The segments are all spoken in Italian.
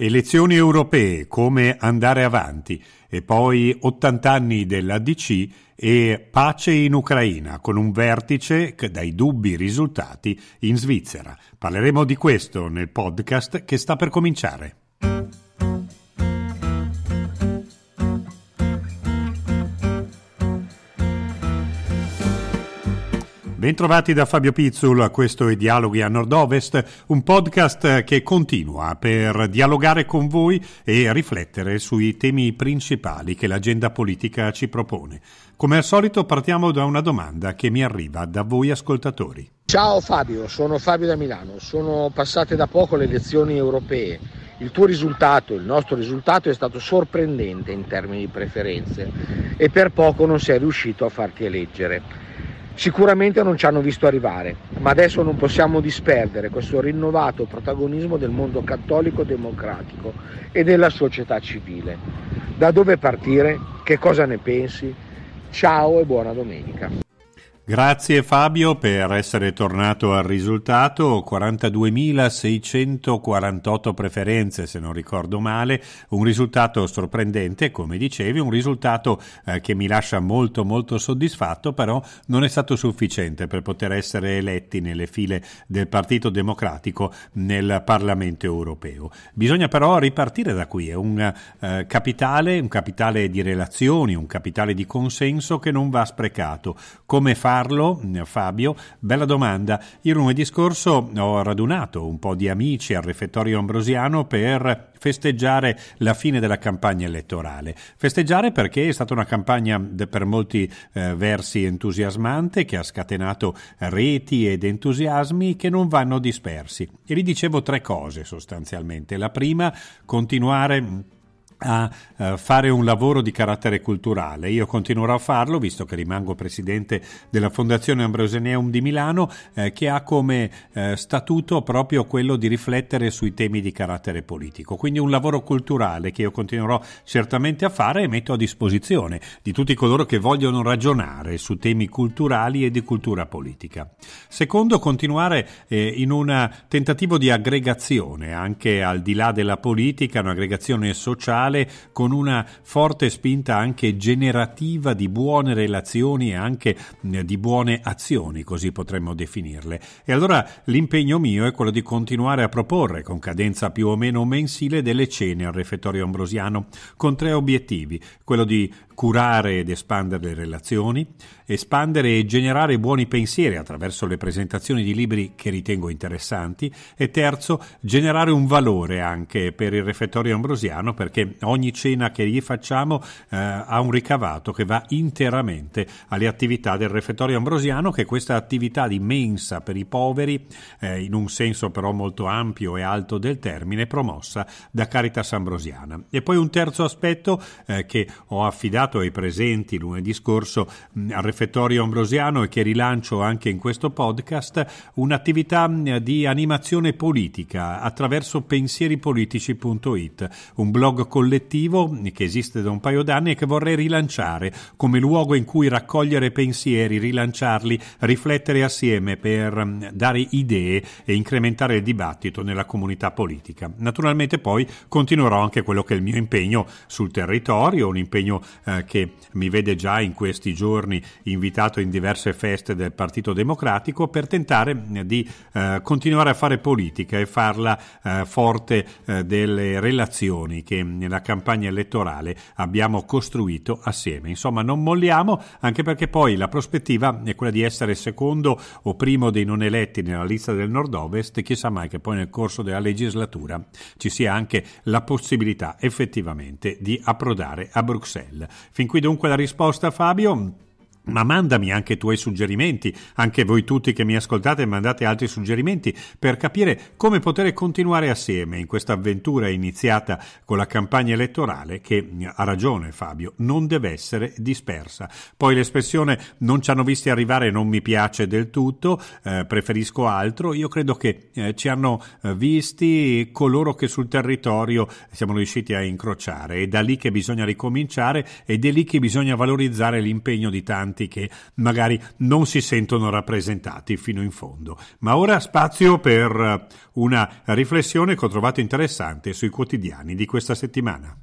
Elezioni europee, come andare avanti e poi 80 anni dell'ADC e pace in Ucraina con un vertice dai dubbi risultati in Svizzera. Parleremo di questo nel podcast che sta per cominciare. Bentrovati da Fabio Pizzul, questo è Dialoghi a Nord-Ovest, un podcast che continua per dialogare con voi e riflettere sui temi principali che l'agenda politica ci propone. Come al solito partiamo da una domanda che mi arriva da voi ascoltatori. Ciao Fabio, sono Fabio da Milano, sono passate da poco le elezioni europee. Il tuo risultato, il nostro risultato è stato sorprendente in termini di preferenze e per poco non sei riuscito a farti eleggere. Sicuramente non ci hanno visto arrivare, ma adesso non possiamo disperdere questo rinnovato protagonismo del mondo cattolico democratico e della società civile. Da dove partire? Che cosa ne pensi? Ciao e buona domenica. Grazie Fabio per essere tornato al risultato, 42.648 preferenze se non ricordo male, un risultato sorprendente come dicevi, un risultato eh, che mi lascia molto molto soddisfatto, però non è stato sufficiente per poter essere eletti nelle file del Partito Democratico nel Parlamento europeo. Bisogna però ripartire da qui, è un, eh, capitale, un capitale di relazioni, un capitale di consenso che non va sprecato. Come fa farlo, eh, Fabio? Bella domanda. Il lunedì scorso ho radunato un po' di amici al refettorio ambrosiano per festeggiare la fine della campagna elettorale. Festeggiare perché è stata una campagna per molti eh, versi entusiasmante che ha scatenato reti ed entusiasmi che non vanno dispersi. E gli dicevo tre cose sostanzialmente. La prima, continuare a eh, fare un lavoro di carattere culturale. Io continuerò a farlo, visto che rimango presidente della Fondazione Ambroseneum di Milano, eh, che ha come eh, statuto proprio quello di riflettere sui temi di carattere politico. Quindi un lavoro culturale che io continuerò certamente a fare e metto a disposizione di tutti coloro che vogliono ragionare su temi culturali e di cultura politica. Secondo, continuare in un tentativo di aggregazione anche al di là della politica, un'aggregazione sociale sociale con una forte spinta anche generativa di buone relazioni e anche eh, di buone azioni, così potremmo definirle. E allora l'impegno mio è quello di continuare a proporre con cadenza più o meno mensile delle cene al refettorio ambrosiano con tre obiettivi, quello di curare ed espandere le relazioni, espandere e generare buoni pensieri attraverso le presentazioni di libri che ritengo interessanti e terzo, generare un valore anche per il refettorio ambrosiano perché ogni cena che gli facciamo eh, ha un ricavato che va interamente alle attività del refettorio ambrosiano che questa attività di mensa per i poveri, eh, in un senso però molto ampio e alto del termine, promossa da Caritas Ambrosiana. E poi un terzo aspetto eh, che ho affidato presentato ai presenti lunedì scorso mm, al Refettorio Ambrosiano e che rilancio anche in questo podcast, un'attività mm, di animazione politica attraverso pensieripolitici.it, un blog collettivo mm, che esiste da un paio d'anni e che vorrei rilanciare come luogo in cui raccogliere pensieri, rilanciarli, riflettere assieme per dare idee e incrementare il dibattito nella comunità politica. Naturalmente poi continuerò anche quello che è il mio impegno sul territorio, un impegno eh, che mi vede già in questi giorni invitato in diverse feste del Partito Democratico per tentare eh, di eh, continuare a fare politica e farla eh, forte eh, delle relazioni che nella campagna elettorale abbiamo costruito assieme. Insomma, non molliamo anche perché poi la prospettiva è quella di essere secondo o primo dei non eletti nella lista del Nord-Ovest, chissà mai che poi nel corso della legislatura ci sia anche la possibilità effettivamente di approdare a Bruxelles. Fin qui dunque la risposta Fabio. Ma mandami anche i tuoi suggerimenti, anche voi tutti che mi ascoltate mandate altri suggerimenti per capire come poter continuare assieme in questa avventura iniziata con la campagna elettorale che, ha ragione Fabio, non deve essere dispersa. Poi l'espressione non ci hanno visti arrivare non mi piace del tutto, eh, preferisco altro, io credo che eh, ci hanno eh, visti coloro che sul territorio siamo riusciti a incrociare, è da lì che bisogna ricominciare ed è lì che bisogna valorizzare l'impegno di tanti tanti che magari non si sentono rappresentati fino in fondo. Ma ora spazio per una riflessione che ho trovato interessante sui quotidiani di questa settimana.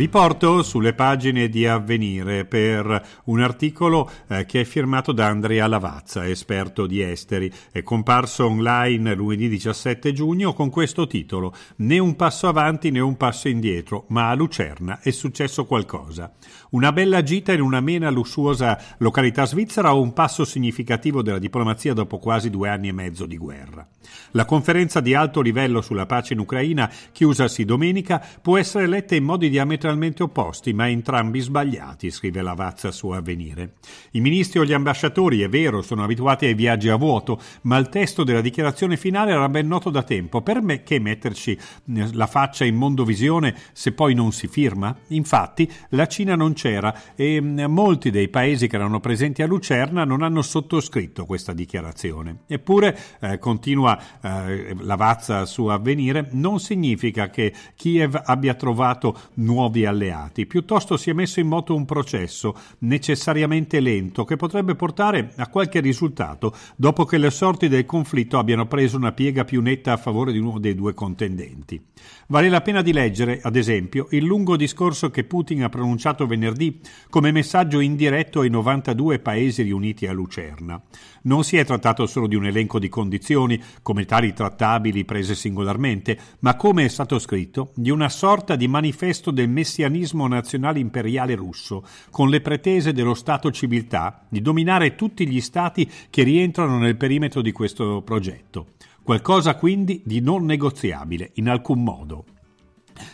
Vi porto sulle pagine di Avvenire per un articolo eh, che è firmato da Andrea Lavazza, esperto di esteri. È comparso online lunedì 17 giugno con questo titolo: Né un passo avanti né un passo indietro, ma a Lucerna è successo qualcosa. Una bella gita in una mena lussuosa località svizzera o un passo significativo della diplomazia dopo quasi due anni e mezzo di guerra. La conferenza di alto livello sulla pace in Ucraina, chiusasi domenica, può essere letta in modi diametralmente diametralmente opposti, ma entrambi sbagliati, scrive Lavazza su Avvenire. I ministri o gli ambasciatori, è vero, sono abituati ai viaggi a vuoto, ma il testo della dichiarazione finale era ben noto da tempo. Per me che metterci eh, la faccia in mondovisione se poi non si firma? Infatti la Cina non c'era e mm, molti dei paesi che erano presenti a Lucerna non hanno sottoscritto questa dichiarazione. Eppure, eh, continua eh, Lavazza su Avvenire, non significa che Kiev abbia trovato nuovo nuovi alleati, piuttosto si è messo in moto un processo necessariamente lento che potrebbe portare a qualche risultato dopo che le sorti del conflitto abbiano preso una piega più netta a favore di uno dei due contendenti. Vale la pena di leggere, ad esempio, il lungo discorso che Putin ha pronunciato venerdì come messaggio indiretto ai 92 paesi riuniti a Lucerna. Non si è trattato solo di un elenco di condizioni, come tali trattabili prese singolarmente, ma come è stato scritto, di una sorta di manifesto del messianismo nazionale imperiale russo, con le pretese dello Stato civiltà di dominare tutti gli Stati che rientrano nel perimetro di questo progetto. Qualcosa quindi di non negoziabile in alcun modo.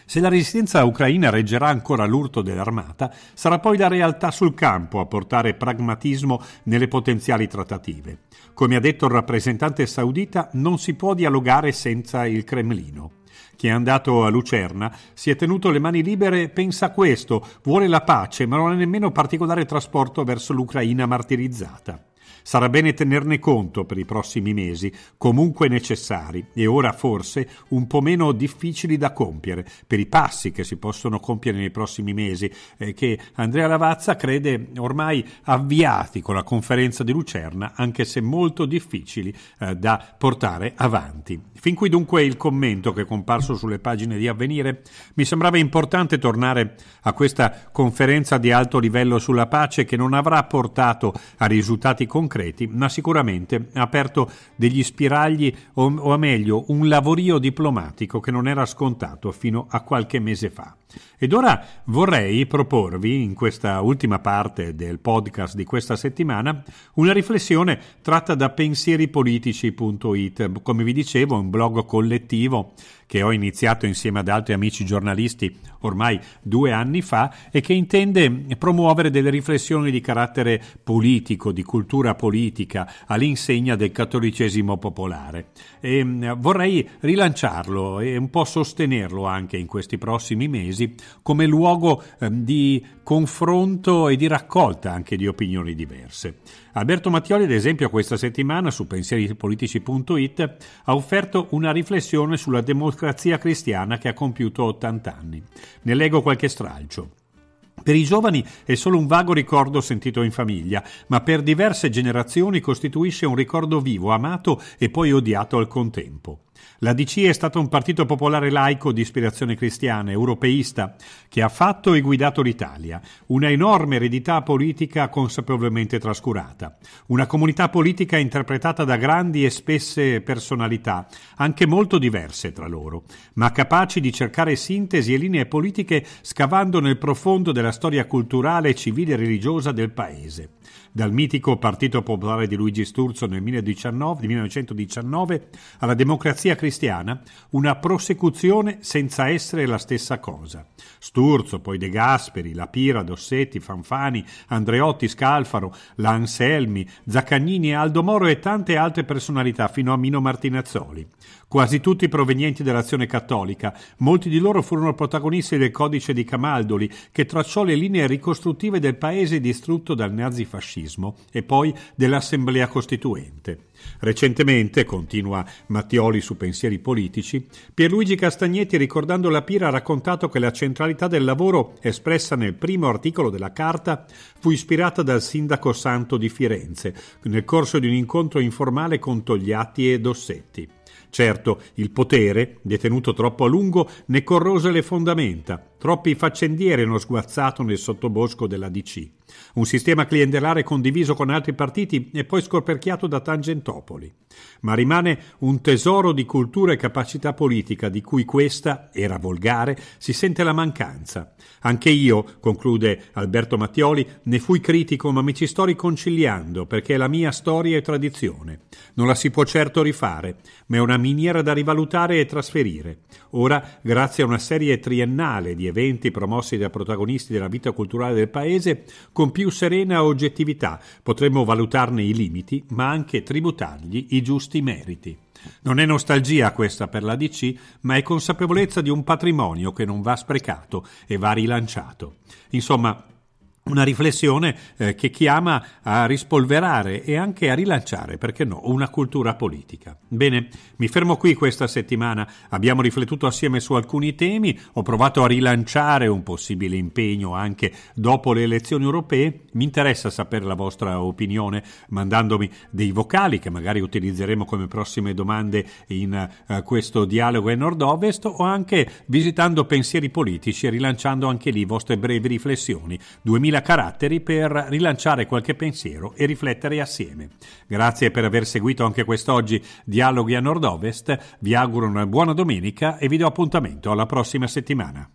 Se la resistenza ucraina reggerà ancora l'urto dell'armata, sarà poi la realtà sul campo a portare pragmatismo nelle potenziali trattative. Come ha detto il rappresentante saudita, non si può dialogare senza il Cremlino Chi è andato a Lucerna, si è tenuto le mani libere, e pensa a questo, vuole la pace, ma non ha nemmeno particolare trasporto verso l'Ucraina martirizzata. Sarà bene tenerne conto per i prossimi mesi, comunque necessari e ora forse un po' meno difficili da compiere, per i passi che si possono compiere nei prossimi mesi, eh, che Andrea Lavazza crede ormai avviati con la conferenza di Lucerna, anche se molto difficili eh, da portare avanti. Fin qui dunque il commento che è comparso sulle pagine di avvenire. Mi sembrava importante tornare a questa conferenza di alto livello sulla pace che non avrà portato a risultati concreti concreti, ma sicuramente ha aperto degli spiragli o, o meglio un lavorio diplomatico che non era scontato fino a qualche mese fa. Ed ora vorrei proporvi, in questa ultima parte del podcast di questa settimana, una riflessione tratta da pensieripolitici.it, come vi dicevo, un blog collettivo che ho iniziato insieme ad altri amici giornalisti ormai due anni fa e che intende promuovere delle riflessioni di carattere politico, di cultura politica politica all'insegna del cattolicesimo popolare. E ehm, vorrei rilanciarlo e un po' sostenerlo anche in questi prossimi mesi come luogo ehm, di confronto e di raccolta anche di opinioni diverse. Alberto Mattioli, ad esempio, questa settimana su pensieripolitici.it ha offerto una riflessione sulla democrazia cristiana che ha compiuto 80 anni. Ne leggo qualche stralcio. Per i giovani è solo un vago ricordo sentito in famiglia, ma per diverse generazioni costituisce un ricordo vivo, amato e poi odiato al contempo. La DC è stato un partito popolare laico di ispirazione cristiana, europeista, che ha fatto e guidato l'Italia, una enorme eredità politica consapevolmente trascurata, una comunità politica interpretata da grandi e spesse personalità, anche molto diverse tra loro, ma capaci di cercare sintesi e linee politiche scavando nel profondo della storia culturale, civile e religiosa del Paese dal mitico Partito Popolare di Luigi Sturzo nel 1919 alla democrazia democrazia cristiana una prosecuzione senza essere la stessa cosa. Sturzo, poi De Gasperi, La Pira, Dossetti, Fanfani, Andreotti, Scalfaro, Lanselmi, Zaccagnini, Aldo Moro e tante altre personalità fino a Mino Martinazzoli. Quasi tutti provenienti dall'azione cattolica, molti di loro furono protagonisti del codice di Camaldoli che tracciò le linee ricostruttive del paese distrutto dal nazifascismo e poi dell'Assemblea Costituente. Recentemente, continua Mattioli su Pensieri Politici, Pierluigi Castagnetti ricordando la Pira ha raccontato che la centralità del lavoro espressa nel primo articolo della Carta fu ispirata dal sindaco Santo di Firenze nel corso di un incontro informale con Togliatti e Dossetti. Certo, il potere, detenuto troppo a lungo, ne corrose le fondamenta Troppi faccendieri hanno sguazzato nel sottobosco della DC. Un sistema clientelare condiviso con altri partiti e poi scoperchiato da Tangentopoli. Ma rimane un tesoro di cultura e capacità politica di cui questa, era volgare, si sente la mancanza. Anche io, conclude Alberto Mattioli, ne fui critico ma mi ci sto riconciliando perché è la mia storia e tradizione. Non la si può certo rifare, ma è una miniera da rivalutare e trasferire. Ora, grazie a una serie triennale di eventi promossi da protagonisti della vita culturale del paese con più serena oggettività, potremmo valutarne i limiti, ma anche tributargli i giusti meriti. Non è nostalgia questa per la DC, ma è consapevolezza di un patrimonio che non va sprecato e va rilanciato. Insomma, una riflessione eh, che chiama a rispolverare e anche a rilanciare, perché no, una cultura politica. Bene, mi fermo qui questa settimana. Abbiamo riflettuto assieme su alcuni temi, ho provato a rilanciare un possibile impegno anche dopo le elezioni europee. Mi interessa sapere la vostra opinione mandandomi dei vocali che magari utilizzeremo come prossime domande in eh, questo dialogo in nord-ovest o anche visitando pensieri politici e rilanciando anche lì vostre brevi riflessioni. 2000 2000 caratteri per rilanciare qualche pensiero e riflettere assieme. Grazie per aver seguito anche quest'oggi Dialoghi a Nord-Ovest, vi auguro una buona domenica e vi do appuntamento alla prossima settimana.